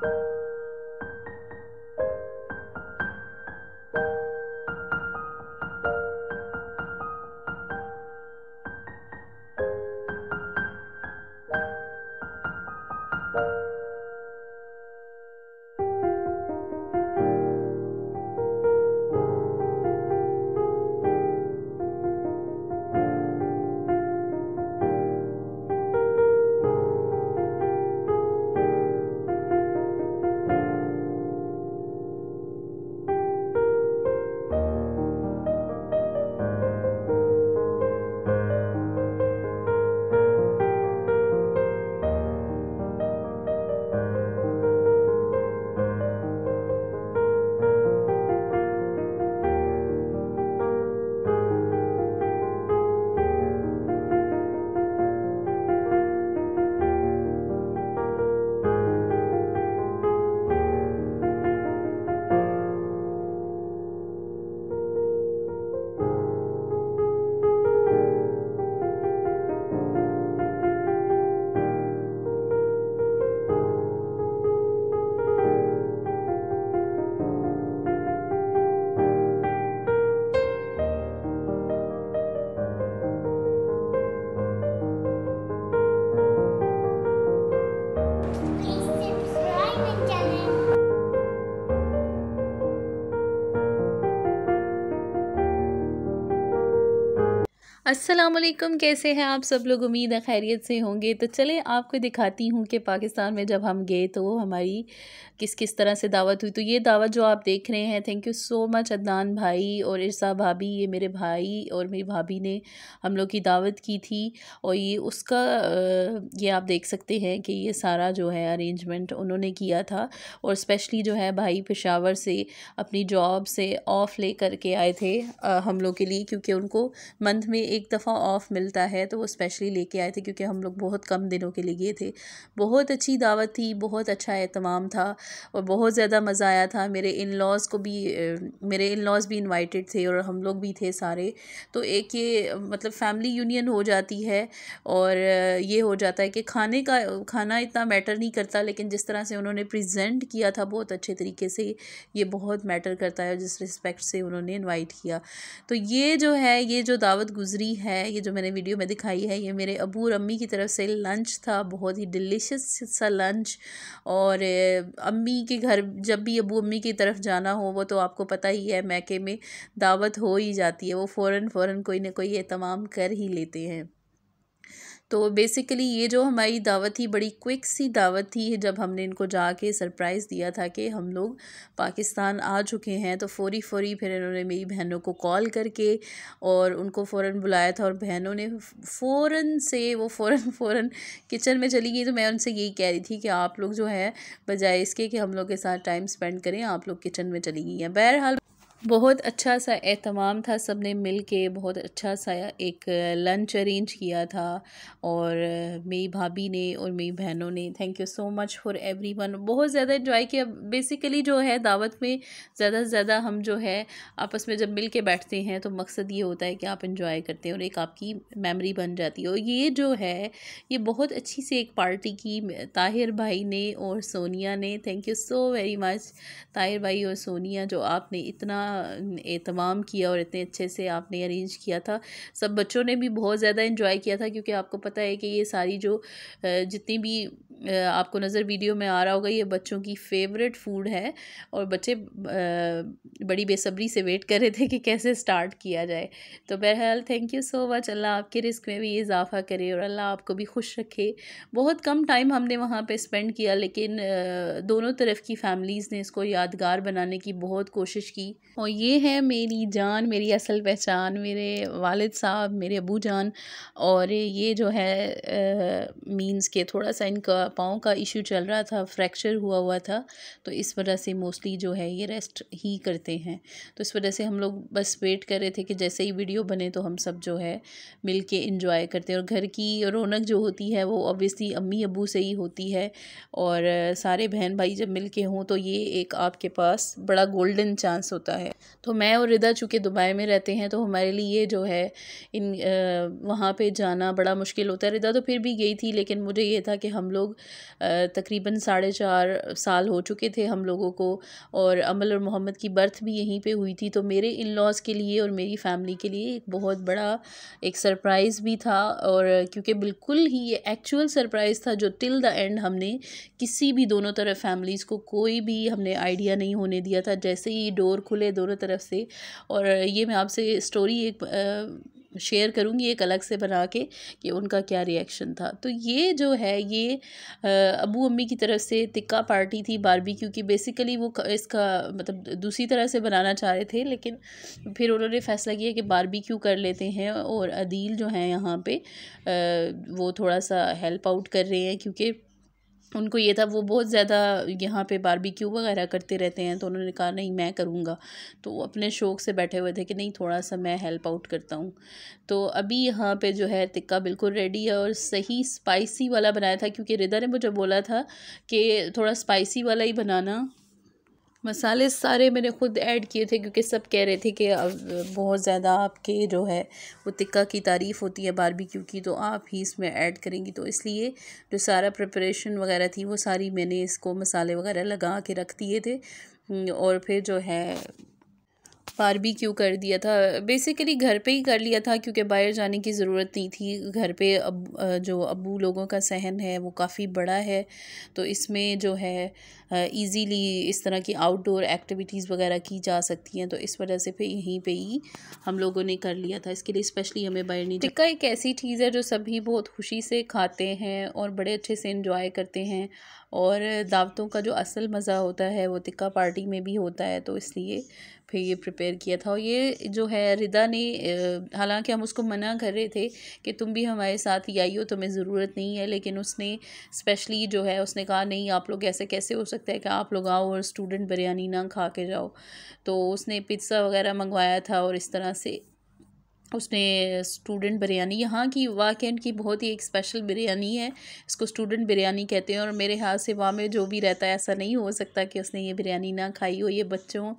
Thank you. Aslam कैसे हैं आप सब लोग उम्मीद है खैरियत से होंगे तो चले आपको दिखाती हूँ कि पाकिस्तान में जब हम गए तो हमारी किस किस तरह से दावत हुई तो ये दावत जो आप देख रहे हैं thank you so much Adnan भाई और इरसा भाभी ये मेरे भाई और मेरी भाभी ने हम लोग की दावत की थी और ये उसका ये आप देख सकते हैं कि ये सारा जो है अरेंजमेंट उन्होंने किया था और स्पेशली जो है भाई पेशावर से अपनी जॉब से ऑफ़ ले करके आए थे हम लोग के लिए क्योंकि उनको मंथ में एक दफ़ा ऑफ़ मिलता है तो वो स्पेशली लेके आए थे क्योंकि हम लोग बहुत कम दिनों के लिए गए थे बहुत अच्छी दावत थी बहुत अच्छा एहतमाम था और बहुत ज़्यादा मज़ा आया था मेरे इन लॉज़ को भी मेरे इन लॉज़ भी इन्वाइटेड थे और हम लोग भी थे सारे तो एक ये मतलब फैमिली यूनियन हो जाती है और ये हो जाता है कि खाने का खाना इतना मैटर नहीं करता लेकिन जिस तरह से उन्होंने प्रजेंट किया था बहुत अच्छे तरीके से ये बहुत मैटर करता है जिस रिस्पेक्ट से उन्होंने इन्वाइट किया तो ये जो है ये जो दावत गुजरी है ये जो मैंने वीडियो में दिखाई है ये मेरे अबू और अम्मी की तरफ से लंच था बहुत ही डिलीशियस सा लंच और अम्मी के घर जब भी अबू अम्मी की तरफ जाना हो वो तो आपको पता ही है मैके में दावत हो ही जाती है वो फ़ौर फ़ौर कोई ना कोई ये तमाम कर ही लेते हैं तो बेसिकली ये जो हमारी दावत थी बड़ी क्विक सी दावत थी जब हमने इनको जाके सरप्राइज़ दिया था कि हम लोग पाकिस्तान आ चुके हैं तो फ़ौरी फ़ौरी फिर इन्होंने मेरी बहनों को कॉल करके और उनको फ़ौर बुलाया था और बहनों ने फ़ौर से वो फ़ौर फ़ौर किचन में चली गई तो मैं उनसे यही कह रही थी कि आप लोग जो है बजाय इसके कि हम लोग के साथ टाइम स्पेंड करें आप लोग किचन में चली गई हैं बहरहाल बहुत अच्छा सा एहतमाम था सब ने मिल के बहुत अच्छा सा एक लंच अरेंज किया था और मेरी भाभी ने और मेरी बहनों ने thank you so much for everyone बहुत ज़्यादा इन्जॉय किया बेसिकली जो है दावत में ज़्यादा से ज़्यादा हम जो है आपस में जब मिल के बैठते हैं तो मकसद ये होता है कि आप इन्जॉय करते हैं और एक आपकी मेमरी बन जाती है और ये जो है ये बहुत अच्छी सी एक पार्टी की ताहिर भाई ने और सोनिया ने thank you so very much Tahir भाई और सोनिया जो आपने इतना एहतमाम किया और इतने अच्छे से आपने अरेंज किया था सब बच्चों ने भी बहुत ज़्यादा इन्जॉय किया था क्योंकि आपको पता है कि ये सारी जो जितनी भी आपको नज़र वीडियो में आ रहा होगा ये बच्चों की फेवरेट फूड है और बच्चे बड़ी बेसब्री से वेट कर रहे थे कि कैसे स्टार्ट किया जाए तो बहरहाल thank you so much Allah आपके रिस्क में भी इजाफ़ा करे और अल्लाह आपको भी खुश रखे बहुत कम टाइम हमने वहाँ पर स्पेंड किया लेकिन दोनों तरफ की फैमिलीज़ ने इसको यादगार बनाने की बहुत कोशिश की और ये है मेरी जान मेरी असल पहचान मेरे वालद साहब मेरे अबू जान और ये जो है मीन्स के थोड़ा सा इनका पाँव का इशू चल रहा था फ्रैक्चर हुआ हुआ था तो इस वजह से मोस्टली जो है ये रेस्ट ही करते हैं तो इस वजह से हम लोग बस वेट कर रहे थे कि जैसे ही वीडियो बने तो हम सब जो है मिल के इन्जॉय करते हैं और घर की रौनक जो होती है वो ऑब्वियसली अम्मी अबू से ही होती है और सारे बहन भाई जब मिल के हों तो ये एक आपके पास बड़ा गोल्डन चांस होता है तो मैं और रिदा चूँकि दुबई में रहते हैं तो हमारे लिए ये जो है इन वहाँ पर जाना बड़ा मुश्किल होता है रिदा तो फिर भी गई थी लेकिन मुझे ये था कि हम लोग तकरीबन साढ़े चार साल हो चुके थे हम लोगों को और अमल और मोहम्मद की बर्थ भी यहीं पे हुई थी तो मेरे इन लॉज़ के लिए और मेरी फैमिली के लिए एक बहुत बड़ा एक सरप्राइज़ भी था और क्योंकि बिल्कुल ही ये एक्चुअल सरप्राइज़ था जो टिल द एंड हमने किसी भी दोनों तरफ फैमिलीज़ को कोई भी हमने आइडिया नहीं होने दिया था जैसे ही डोर खुले दोनों तरफ से और ये मैं आपसे स्टोरी एक आ, शेयर करूँगी एक अलग से बना के कि उनका क्या रिएक्शन था तो ये जो है ये अबू अम्मी की तरफ से तिक्का पार्टी थी बारबी क्योंकि बेसिकली वो इसका मतलब दूसरी तरह से बनाना चाह रहे थे लेकिन फिर उन्होंने फ़ैसला किया कि बारबी क्यों कर लेते हैं और अदील जो हैं यहाँ पे वो थोड़ा सा हेल्प आउट कर रहे हैं क्योंकि उनको ये था वो बहुत ज़्यादा यहाँ पे बारबेक्यू वगैरह करते रहते हैं तो उन्होंने कहा नहीं मैं करूँगा तो वो अपने शौक़ से बैठे हुए थे कि नहीं थोड़ा सा मैं हेल्प आउट करता हूँ तो अभी यहाँ पे जो है टिक्का बिल्कुल रेडी है और सही स्पाइसी वाला बनाया था क्योंकि रिदा ने मुझे बोला था कि थोड़ा स्पाइसी वाला ही बनाना मसाले सारे मैंने ख़ुद ऐड किए थे क्योंकि सब कह रहे थे कि अब बहुत ज़्यादा आपके जो है वो तिक्का की तारीफ़ होती है बारबेक्यू की तो आप ही इसमें ऐड करेंगी तो इसलिए जो सारा प्रिपरेशन वगैरह थी वो सारी मैंने इसको मसाले वगैरह लगा के रख दिए थे और फिर जो है बारबेक्यू कर दिया था बेसिकली घर पे ही कर लिया था क्योंकि बाहर जाने की ज़रूरत नहीं थी घर पे अब जो अबू लोगों का सहन है वो काफ़ी बड़ा है तो इसमें जो है इजीली इस तरह की आउटडोर एक्टिविटीज़ वगैरह की जा सकती हैं तो इस वजह से फिर यहीं पे ही हम लोगों ने कर लिया था इसके लिए स्पेशली हमें बाहर नहीं टिक्का एक ऐसी चीज़ है जो सभी बहुत खुशी से खाते हैं और बड़े अच्छे से इन्जॉय करते हैं और दावतों का जो असल मज़ा होता है वो टिक्का पार्टी में भी होता है तो इसलिए पे ये प्रिपेयर किया था और ये जो है रिदा ने हालांकि हम उसको मना कर रहे थे कि तुम भी हमारे साथ ही आई हो तुम्हें ज़रूरत नहीं है लेकिन उसने स्पेशली जो है उसने कहा नहीं आप लोग ऐसे कैसे हो सकता है कि आप लोग आओ और स्टूडेंट बिरयानी ना खा के जाओ तो उसने पिज़्ज़ा वगैरह मंगवाया था और इस तरह से उसने स्टूडेंट बिरयानी यहाँ की वाह की बहुत ही एक स्पेशल बिरयानी है इसको स्टूडेंट बिरयानी कहते हैं और मेरे हाथ से वहाँ में जो भी रहता है ऐसा नहीं हो सकता कि उसने ये बिरयानी ना खाई हो ये बच्चों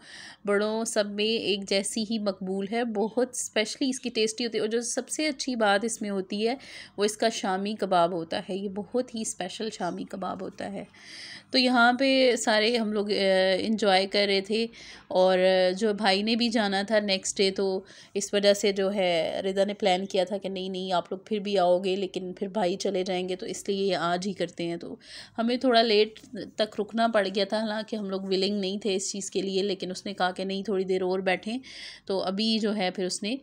बड़ों सब में एक जैसी ही मकबूल है बहुत स्पेशली इसकी टेस्टी होती है और जो सबसे अच्छी बात इसमें होती है वो इसका शामी कबाब होता है ये बहुत ही स्पेशल शामी कबाब होता है तो यहाँ पे सारे हम लोग इन्जॉय कर रहे थे और जो भाई ने भी जाना था नेक्स्ट डे तो इस वजह से जो है रिदा ने प्लान किया था कि नहीं नहीं आप लोग फिर भी आओगे लेकिन फिर भाई चले जाएंगे तो इसलिए आज ही करते हैं तो हमें थोड़ा लेट तक रुकना पड़ गया था हालांकि हम लोग विलिंग नहीं थे इस चीज़ के लिए लेकिन उसने कहा कि नहीं थोड़ी देर और बैठें तो अभी जो है फिर उसने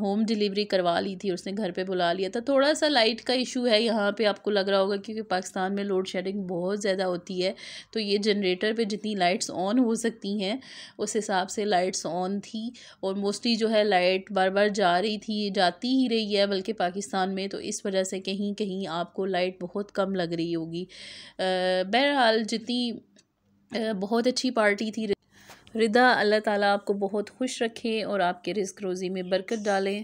होम डिलीवरी करवा ली थी उसने घर पर बुला लिया था थोड़ा सा लाइट का इशू है यहाँ पर आपको लग रहा होगा क्योंकि पाकिस्तान में लोड शेडिंग बहुत ज़्यादा हो होती है तो ये जनरेटर पे जितनी लाइट्स ऑन हो सकती हैं उस हिसाब से लाइट्स ऑन थी और मोस्टली जो है लाइट बार बार जा रही थी जाती ही रही है बल्कि पाकिस्तान में तो इस वजह से कहीं कहीं आपको लाइट बहुत कम लग रही होगी बहरहाल जितनी बहुत अच्छी पार्टी थी रिदा अल्लाह ताला आपको बहुत खुश रखे और आपके रिस्क रोज़ी में बरकत डालें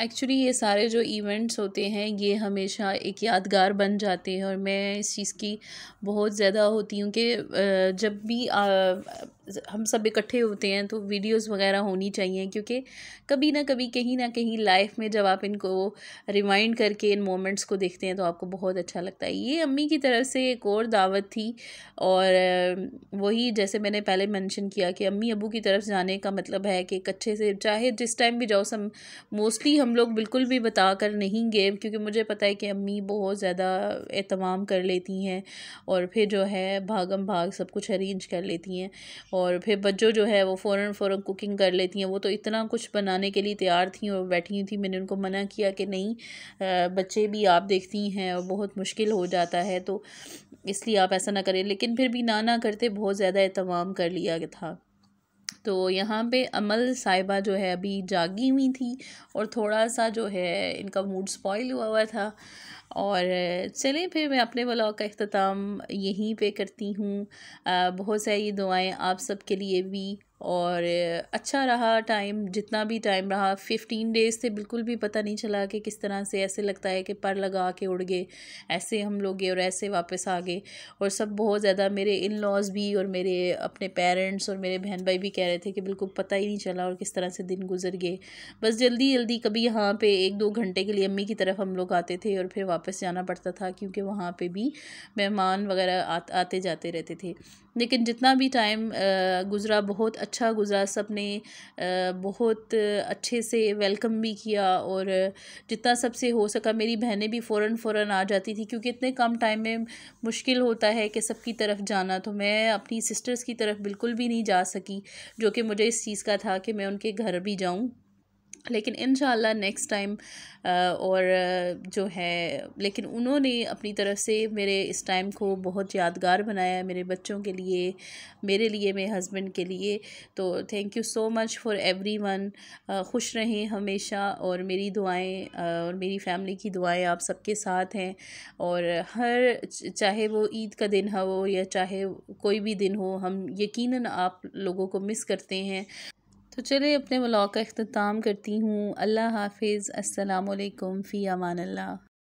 एक्चुअली ये सारे जो इवेंट्स होते हैं ये हमेशा एक यादगार बन जाते हैं और मैं इस चीज़ की बहुत ज़्यादा होती हूँ कि जब भी आ, हम सब इकट्ठे होते हैं तो वीडियोस वगैरह होनी चाहिए क्योंकि कभी ना कभी कहीं ना कहीं लाइफ में जब आप इनको रिमाइंड करके इन मोमेंट्स को देखते हैं तो आपको बहुत अच्छा लगता है ये अम्मी की तरफ से एक और दावत थी और वही जैसे मैंने पहले मेंशन किया कि अम्मी अबू की तरफ जाने का मतलब है कि एक अच्छे से चाहे जिस टाइम भी जाओ सम मोस्टली हम लोग बिल्कुल भी बता कर नहीं गए क्योंकि मुझे पता है कि अम्मी बहुत ज़्यादा एहतमाम कर लेती हैं और फिर जो है भागम भाग सब कुछ अरेंज कर लेती हैं और फिर बच्चों जो है वो फ़ौर फ़ौर कुकिंग कर लेती हैं वो तो इतना कुछ बनाने के लिए तैयार थी और बैठी हुई थी मैंने उनको मना किया कि नहीं बच्चे भी आप देखती हैं और बहुत मुश्किल हो जाता है तो इसलिए आप ऐसा ना करें लेकिन फिर भी ना ना करते बहुत ज़्यादा एहतमाम कर लिया था तो यहाँ पे अमल साहिबा जो है अभी जागी हुई थी और थोड़ा सा जो है इनका मूड स्पॉइल हुआ हुआ था और चलें फिर मैं अपने ब्लॉग का अख्ताम यहीं पे करती हूँ बहुत सारी दुआएं आप सब के लिए भी और अच्छा रहा टाइम जितना भी टाइम रहा फिफ्टीन डेज़ से बिल्कुल भी पता नहीं चला कि किस तरह से ऐसे लगता है कि पर लगा के उड़ गए ऐसे हम लोग गए और ऐसे वापस आ गए और सब बहुत ज़्यादा मेरे इन लॉज भी और मेरे अपने पेरेंट्स और मेरे बहन भाई भी कह रहे थे कि बिल्कुल पता ही नहीं चला और किस तरह से दिन गुजर गए बस जल्दी जल्दी कभी यहाँ पर एक दो घंटे के लिए अम्मी की तरफ हम लोग आते थे और फिर वापस वापस जाना पड़ता था क्योंकि वहाँ पे भी मेहमान वगैरह आ, आते जाते रहते थे लेकिन जितना भी टाइम गुज़रा बहुत अच्छा गुज़रा सब ने बहुत अच्छे से वेलकम भी किया और जितना सबसे हो सका मेरी बहनें भी फ़ौर फ़ौर आ जाती थी क्योंकि इतने कम टाइम में मुश्किल होता है कि सबकी तरफ जाना तो मैं अपनी सिस्टर्स की तरफ बिल्कुल भी नहीं जा सकी जो कि मुझे इस चीज़ का था कि मैं उनके घर भी जाऊँ लेकिन इन नेक्स्ट टाइम और जो है लेकिन उन्होंने अपनी तरफ से मेरे इस टाइम को बहुत यादगार बनाया मेरे बच्चों के लिए मेरे लिए मेरे हस्बैंड के लिए तो thank you so much for everyone खुश रहें हमेशा और मेरी दुआएं और मेरी फैमिली की दुआएं आप सबके साथ हैं और हर चाहे वो ईद का दिन हो या चाहे कोई भी दिन हो हम यकीन आप लोगों को मिस करते हैं तो चलिए अपने ब्लॉग का अख्ताम करती हूँ अल्लाह हाफिज़ अस्सलाम फ़ी अमान अल्लाह